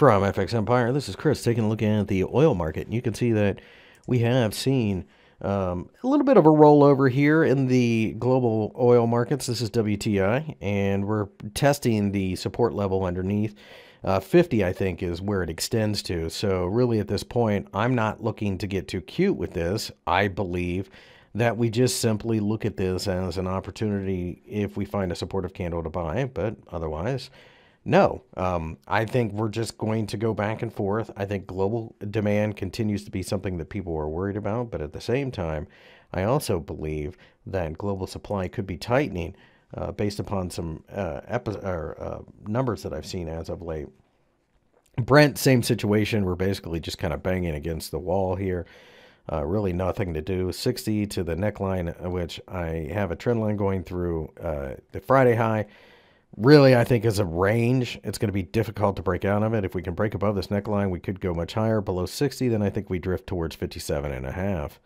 From FX Empire, this is Chris taking a look at the oil market. You can see that we have seen um, a little bit of a rollover here in the global oil markets. This is WTI, and we're testing the support level underneath. Uh, 50, I think, is where it extends to. So, really, at this point, I'm not looking to get too cute with this. I believe that we just simply look at this as an opportunity if we find a supportive candle to buy, but otherwise, no, um, I think we're just going to go back and forth. I think global demand continues to be something that people are worried about, but at the same time, I also believe that global supply could be tightening uh, based upon some uh, or, uh, numbers that I've seen as of late. Brent, same situation. We're basically just kind of banging against the wall here. Uh, really nothing to do. 60 to the neckline, uh, which I have a trend line going through uh, the Friday high really, I think, is a range. It's going to be difficult to break out of it. If we can break above this neckline, we could go much higher. Below 60, then I think we drift towards 57 and a half.